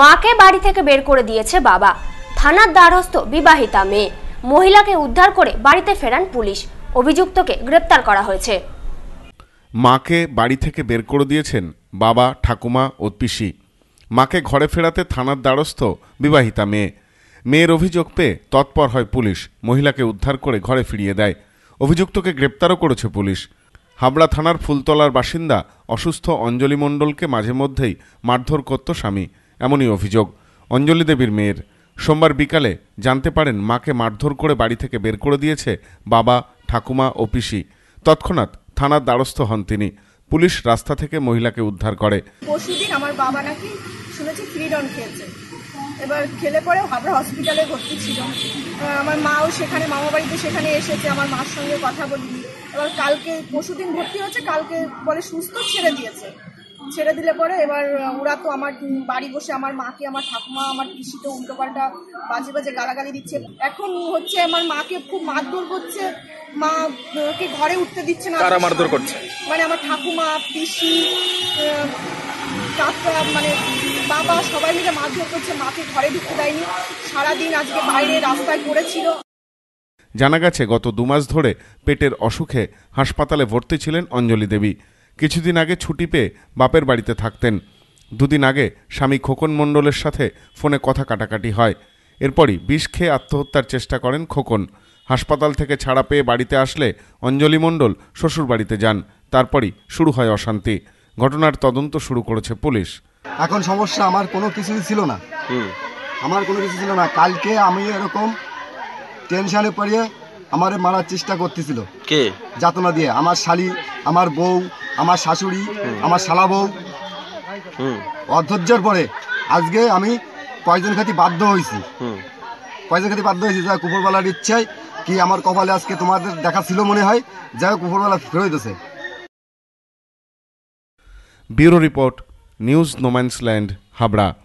মাকে বাড়ি থেকে বের করে দিয়েছে বাবা থানার দ্বারস্থ বিবাহিতা মেয়ে মহিলাকে উদ্ধার করে বাড়িতে ফেরান পুলিশ অভিযুক্তকে গ্রেপ্তার করা হয়েছে মাকে বাড়ি থেকে বের করে দিয়েছেন বাবা ঠাকুমা ও পিসি মাকে ঘরে ফেরাতে থানার দ্বারস্থ বিবাহিতা মেয়ে মেয়ের অভিযোগ পেয়ে তৎপর হয় পুলিশ মহিলাকে উদ্ধার করে ঘরে ফিরিয়ে দেয় অভিযুক্তকে গ্রেপ্তারও করেছে পুলিশ হাবড়া থানার ফুলতলার বাসিন্দা অসুস্থ অঞ্জলি মণ্ডলকে মাঝে মধ্যেই মারধর করত স্বামী এমনই অভিযোগ অঞ্জলি দেবীর মেয়ের সোমবার বিকালে জানতে পারেন মাকে মারধর করে বাড়ি থেকে বের করে দিয়েছে বাবা ঠাকুমা ও পিসি তৎক্ষণাৎ থানার দ্বারস্থ হন তিনি পুলিশ রাস্তা থেকে মহিলাকে উদ্ধার করে পরশুদিন আমার বাবা নাকি শুনেছি ফ্রিডন খেয়েছে এবার খেলে পরে আমরা হসপিটালে ভর্তি ছিল আমার মাও সেখানে মামা বাড়িতে সেখানে এসেছে আমার মার সঙ্গে কথা বলিনি এবার কালকে পরশুদিন ভর্তি হয়েছে কালকে বলে সুস্থ ছেড়ে দিয়েছে ছেড়ে দিলে পরে এবার ওরা তো আমার বাড়ি বসে আমার মাকে আমার ঠাকুমা আমার পিসিতে উল্টোপাল্টা বাজে বাজে গালাগালি দিচ্ছে এখন হচ্ছে আমার মাকে খুব মারধর করছে মা কে ঘরে উঠতে দিচ্ছে না তারা মারধর করছে মানে আমার ঠাকুমা পিসি কাকা মানে বাবা সবাই মিলে মারধর করছে মাকে ঘরে ঢুকতে দেয়নি সারাদিন আজকে বাইরে রাস্তায় পড়েছিল জানা গেছে গত দুমাস ধরে পেটের অসুখে হাসপাতালে ভর্তি ছিলেন অঞ্জলি দেবী কিছুদিন আগে ছুটি পেয়ে বাপের বাড়িতে থাকতেন দুদিন আগে স্বামী খোকন মণ্ডলের সাথে ফোনে কথা কাটাকাটি হয় এরপরই বিষ খেয়ে আত্মহত্যার চেষ্টা করেন খোকন হাসপাতাল থেকে ছাড়া পেয়ে বাড়িতে আসলে অঞ্জলি মণ্ডল শ্বশুর বাড়িতে যান তারপরই শুরু হয় অশান্তি ঘটনার তদন্ত শুরু করেছে পুলিশ এখন সমস্যা আমার কোনো কিছুই ছিল না আমার কোনো কিছু ছিল না কালকে আমি এরকম টেনশনে পড়িয়ে আমারে মারার চেষ্টা করতেছিল কে যাতনা দিয়ে আমার শালি আমার বউ আমার শাশুড়ি আমার শালা বউ অধৈর্যের পরে আজকে আমি কয়জন খাতি বাধ্য হয়েছি কয়জন খাতি বাধ্য হয়েছি যা কুপুরবেলার ইচ্ছায় কি আমার কপালে আজকে তোমাদের দেখা ছিল মনে হয় যাই হোক কুপুরবেলা ফেরতেছে bureau report news no man's land Habra